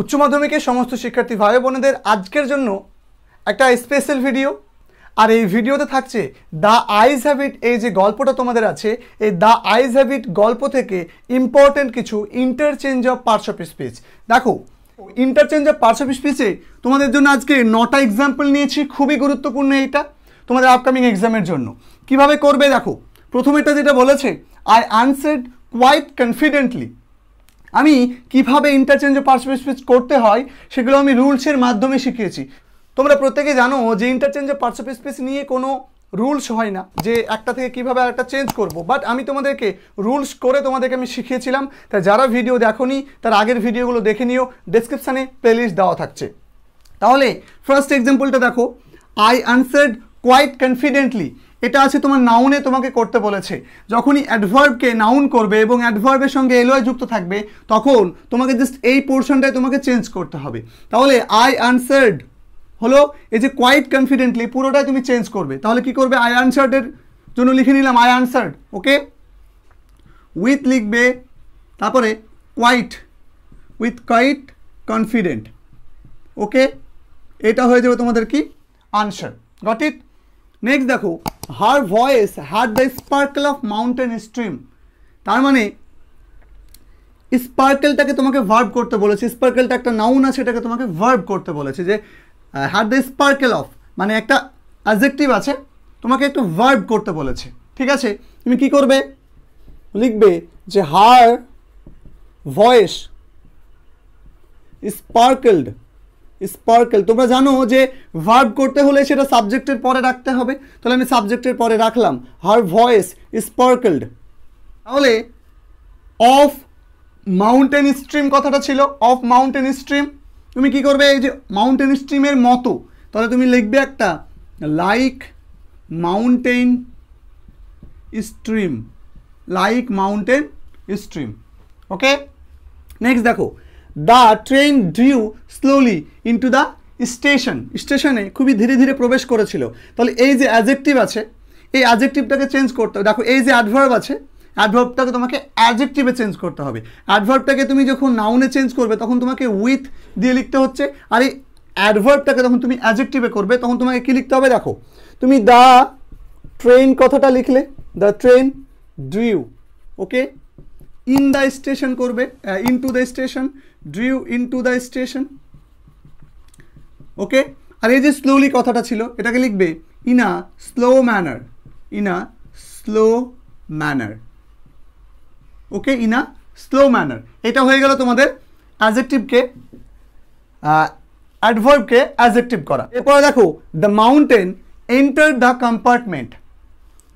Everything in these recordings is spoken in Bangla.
উচ্চ মাধ্যমিকের সমস্ত শিক্ষার্থী ভাই বোনেদের আজকের জন্য একটা স্পেশাল ভিডিও আর এই ভিডিওতে থাকছে দ্য আইজ হ্যাবিট এই যে গল্পটা তোমাদের আছে এই দ্য আইজ হ্যাবিট গল্প থেকে ইম্পর্টেন্ট কিছু interchange of parts of speech দেখো ইন্টারচেঞ্জ অফ পার্টস অফ স্পিচে তোমাদের জন্য আজকে নটা এক্সাম্পল নিয়েছি খুবই গুরুত্বপূর্ণ এইটা তোমাদের আপকামিং এক্সামের জন্য কিভাবে করবে দেখো প্রথমেটা যেটা বলেছে আই আনসার্ড কোয়াইট কনফিডেন্টলি আমি কিভাবে ইন্টারচেঞ্জ ও পার্সপেসপেস করতে হয় সেগুলো আমি রুলসের মাধ্যমে শিখিয়েছি তোমরা প্রত্যেকে জানো যে ইন্টারচেঞ্জ ও পার্সপেসপেস নিয়ে কোনো রুলস হয় না যে একটা থেকে কিভাবে একটা চেঞ্জ করব বাট আমি তোমাদেরকে রুলস করে তোমাদেরকে আমি শিখিয়েছিলাম তা যারা ভিডিও দেখোনি তার আগের ভিডিওগুলো দেখে নিও ডেসক্রিপশানে প্লেলিস্ট দেওয়া থাকছে তাহলে ফার্স্ট এক্সাম্পলটা দেখো আই আনসার্ড কোয়াইট কনফিডেন্টলি এটা আছে তোমার নাউনে তোমাকে করতে বলেছে যখনই অ্যাডভার্বকে নাউন করবে এবং অ্যাডভার্বের সঙ্গে এলোয় যুক্ত থাকবে তখন তোমাকে জাস্ট এই পোর্শনটাই তোমাকে চেঞ্জ করতে হবে তাহলে আই আনসার্ড হলো এই যে কোয়াইট কনফিডেন্টলি পুরোটাই তুমি চেঞ্জ করবে তাহলে কি করবে আই আনসার্ডের জন্য লিখে নিলাম আই আনসার্ড ওকে উইথ লিখবে তারপরে quite with quite confident okay এটা হয়ে যাবে তোমাদের কি আনসার গট ইট নেক্সট দেখো her voice had the sparkle of mountain stream তার মানে স্পার্কেলটাকে তোমাকে ভার্ব করতে বলেছে স্পার্কেলটা একটা নাউন আছে এটাকে তোমাকে ভার্ব করতে বলেছে যে হ্যাড দ্য স্পার্কেল অফ মানে একটা অ্যাজেক্টিভ আছে তোমাকে একটু ভার্ব করতে বলেছে ঠিক আছে তুমি কি করবে লিখবে যে হার ভয়েস স্পার্কেলড স্পার্কেল তোমরা জানো যে ভার্ব করতে হলে সেটা সাবজেক্টের পরে রাখতে হবে তাহলে আমি সাবজেক্টের পরে রাখলাম হার ভয়েস স্পার্কেলড তাহলে অফ মাউন্টেন স্ট্রিম কথাটা ছিল অফ মাউন্টেন স্ট্রিম তুমি কি করবে এই যে মাউন্টেন স্ট্রিমের মতো তাহলে তুমি লিখবে একটা like mountain stream like mountain stream okay next দেখো the train drew slowly into the station স্টেশনে খুবই ধীরে ধীরে প্রবেশ করেছিল তাহলে এই যে অ্যাজেক্টিভ আছে এই অ্যাজেক্টিভটাকে চেঞ্জ করতে হবে দেখো এই যে অ্যাডভার্ব আছে অ্যাডভার্বটাকে তোমাকে অ্যাডজেক্টিভে চেঞ্জ করতে হবে অ্যাডভার্বটাকে তুমি যখন নাউনে চেঞ্জ করবে তখন তোমাকে উইথ দিয়ে লিখতে হচ্ছে আর এই অ্যাডভার্বটাকে তখন তুমি অ্যাজেক্টিভে করবে তখন তোমাকে কী লিখতে হবে দেখো তুমি দ্য ট্রেন কথাটা লিখলে the train drew okay in the station করবে into the station drew into the station okay আর এই যে স্লোলি কথাটা ছিল এটাকে লিখবে in a slow manner in a slow manner okay in a slow manner এটা হয়ে গেল তোমাদের অ্যাজেক্টিভকে অ্যাডভার্বকে অ্যাজেক্টিভ করা এরপরে দেখো the mountain enter the compartment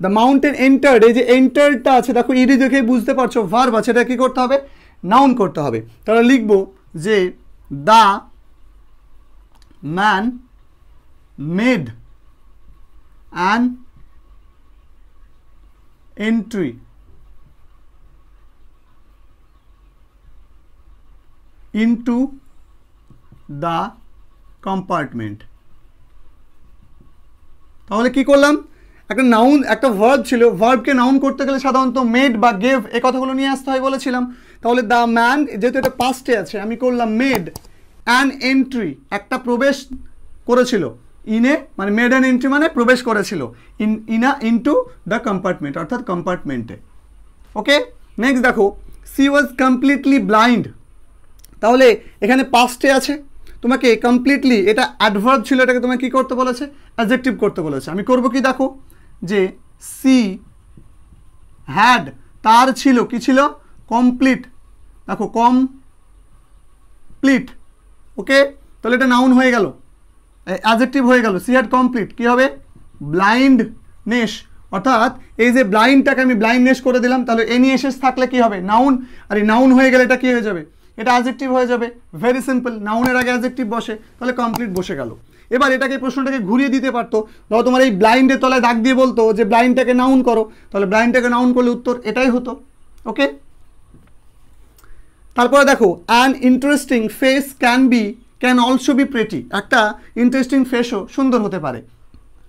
the mountain enter এই যে এন্টারটা আছে দেখো ইডি দেখে বুঝতে পারছো ভার্ব আছে এটা কী করতে হবে নাউন করতে হবে তাহলে লিখব যে the man made an entry into the compartment তাহলে কি করলাম একটা নাউন একটা ভার্ব ছিল ভার্বকে নাউন করতে গেলে সাধারণত মেড বা গেভ এ কথাগুলো নিয়ে আসতে হয় বলেছিলাম তাহলে দ্য ম্যান যেহেতু এটা পাস্টে আছে আমি করলাম মেড অ্যান এন্ট্রি একটা প্রবেশ করেছিল ইনে মানে মেড অ্যান এন্ট্রি মানে প্রবেশ করেছিল ইন ইনা টু দ্য কম্পার্টমেন্ট অর্থাৎ কম্পার্টমেন্টে ওকে নেক্সট দেখো সি ওয়াজ কমপ্লিটলি ব্লাইন্ড তাহলে এখানে পাস্টে আছে তোমাকে কমপ্লিটলি এটা অ্যাডভার্ব ছিল এটাকে তোমাকে কী করতে বলেছে অ্যাডজেক্টিভ করতে বলেছে আমি করব কি দেখো যে সি হ্যাড তার ছিল কি ছিল কমপ্লিট দেখো কম প্লিট ওকে তাহলে এটা নাউন হয়ে গেল অ্যাজেক্টিভ হয়ে গেল সি হ্যাড কমপ্লিট কী হবে ব্লাইন্ডনেস অর্থাৎ এই যে ব্লাইন্ডটাকে আমি ব্লাইন্ডনেস করে দিলাম তাহলে এনি এসেস থাকলে কি হবে নাউন আর এই নাউন হয়ে গেলে এটা কী হয়ে যাবে এটা অ্যাজেক্টিভ হয়ে যাবে ভেরি সিম্পল নাউনের আগে অ্যাজেক্টিভ বসে তাহলে কমপ্লিট বসে গেল এবার এটাকে প্রশ্নটাকে ঘুরিয়ে দিতে পারতো ধরো তোমার এই ব্লাইন্ডের তলায় দাগ দিয়ে বলতো যে ব্লাইন্ডটাকে নাউন করো তাহলে ব্লাইন্ডটাকে নাউন করলে উত্তর এটাই হতো ওকে তারপরে দেখো an interesting face can be can also be pretty একটা ইন্টারেস্টিং ফেসও সুন্দর হতে পারে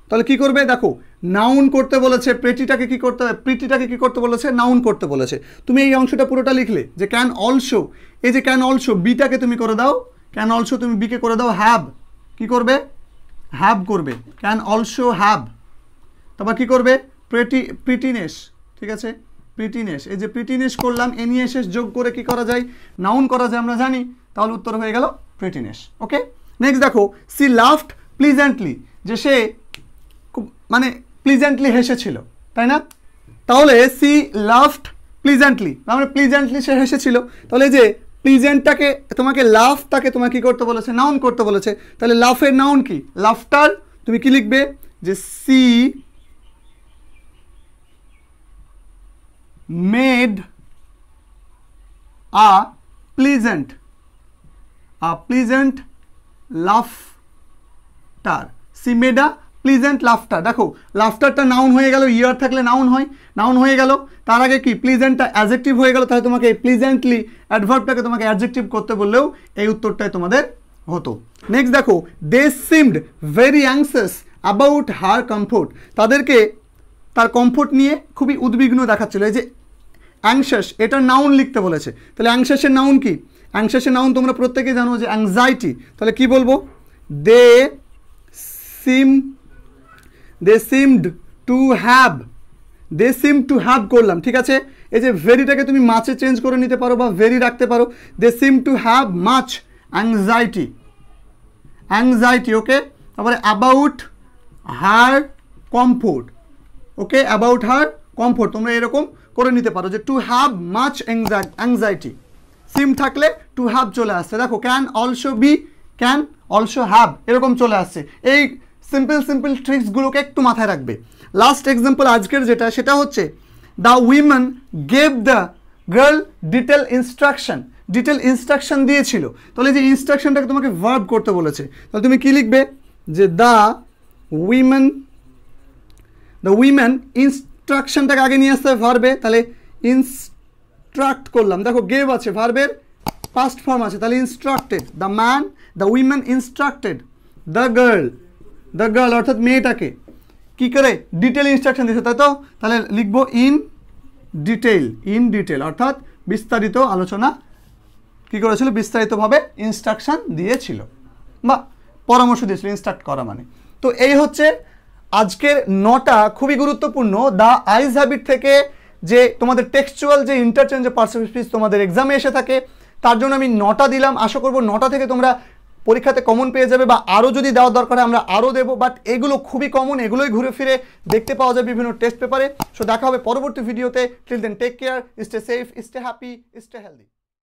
তাহলে কি করবে দেখো নাউন করতে বলেছে প্রেটিটাকে কি করতে প্রিটিটাকে কি করতে বলেছে নাউন করতে বলেছে তুমি এই অংশটা পুরোটা লিখলে যে ক্যান অলসো এই যে ক্যান অলসো বিটাকে তুমি করে দাও ক্যান অলসো তুমি বিকে করে দাও হ্যাভ কি করবে হ্যাভ করবে ক্যান অলসো হ্যাভ তারপর কি করবে প্রেটি প্রিটিনেস ঠিক আছে প্রিটিনেস এই যে প্রিটিনেস করলাম এনিএসএস যোগ করে কি করা যায় নাউন করা যায় আমরা জানি তাহলে উত্তর হয়ে গেল প্রিটিনেস ওকে নেক্সট দেখো সি লাফট প্লিজেন্টলি যে সে মানে প্লিজেন্টলি হেসেছিল তাই না তাহলে সি লাফট প্লিজেন্টলি মানে প্লিজেন্টলি সে হেসেছিল তাহলে যে প্লিজেন্টটাকে তোমাকে লাফটাকে তোমাকে কী করতে বলেছে নাউন করতে বলেছে তাহলে লাফের নাউন কি লাফটার তুমি কি লিখবে যে she made a pleasant a pleasant laughter she made a pleasant laughter দেখো লাফটারটা নাউন হয়ে গেল ইয়ার থাকলে নাউন হয় নাউন হয়ে গেল তার আগে কি প্লিজেন্টটা অ্যাজেক্টিভ হয়ে গেল তাহলে তোমাকে এই প্লিজেন্টলি অ্যাডভার্বটাকে তোমাকে অ্যাজেক্টিভ করতে বললেও এই উত্তরটাই তোমাদের হতো নেক্সট দেখো they seemed very anxious about her comfort তাদেরকে তার কমফোর্ট নিয়ে খুবই উদ্বিগ্ন দেখাচ্ছিল এই যে অ্যাংশাস এটার নাউন লিখতে বলেছে তাহলে অ্যাংশাসের নাউন কি অ্যাংশাসের নাউন তোমরা প্রত্যেকে জানো যে অ্যাংজাইটি তাহলে কি বলবো they seem they seemed to have they seem to have করলাম ঠিক আছে এই যে ভেরিটাকে তুমি মাছে চেঞ্জ করে নিতে পারো বা ভেরি রাখতে পারো they seem to have much anxiety anxiety okay তারপরে about her comfort okay about her comfort তোমরা এরকম করে নিতে পারো যে to have much anxiety seem থাকলে টু হ্যাভ চলে আসছে দেখো can also be can also have এরকম চলে আসছে এই সিম্পল সিম্পল ট্রিক্সগুলোকে একটু মাথায় রাখবে লাস্ট এক্সাম্পল আজকের যেটা সেটা হচ্ছে the women gave the girl detail instruction detail instruction দিয়েছিল তাহলে যে ইনস্ট্রাকশনটাকে তোমাকে ভার্ব করতে বলেছে তাহলে তুমি কি লিখবে যে দ্য উইমেন দ্য উইম্যান ইনস্ট্রাকশনটাকে আগে নিয়ে আসতে হবে ভার্বে তাহলে ইনস্ট্রাক্ট করলাম দেখো গেভ আছে ভার্বের পাস্ট ফর্ম আছে তাহলে instructed the man the woman instructed the girl the girl অর্থাৎ মেয়েটাকে কী করে ডিটেল ইনস্ট্রাকশন দিয়েছে তাই তো তাহলে লিখবো ইন ডিটেল ইন ডিটেল অর্থাৎ বিস্তারিত আলোচনা কী করেছিল বিস্তারিতভাবে ইনস্ট্রাকশান দিয়েছিল বা পরামর্শ দিয়েছিল ইনস্ট্রাক্ট করা মানে তো এই হচ্ছে আজকের নটা খুবই গুরুত্বপূর্ণ দ্য আইজ হ্যাবিট থেকে যে তোমাদের টেক্সচুয়াল যে ইন্টারচেঞ্জ পার্সেপিস তোমাদের এক্সামে এসে থাকে তার জন্য আমি নটা দিলাম আশা করব নটা থেকে তোমরা পরীক্ষাতে কমন পেয়ে যাবে বা আরও যদি দেওয়ার দরকার আমরা আরও দেবো বাট এগুলো খুবই কমন এগুলোই ঘুরে ফিরে দেখতে পাওয়া যায় বিভিন্ন টেস্ট পেপারে সো দেখা হবে পরবর্তী ভিডিওতে till then take care stay safe stay happy stay healthy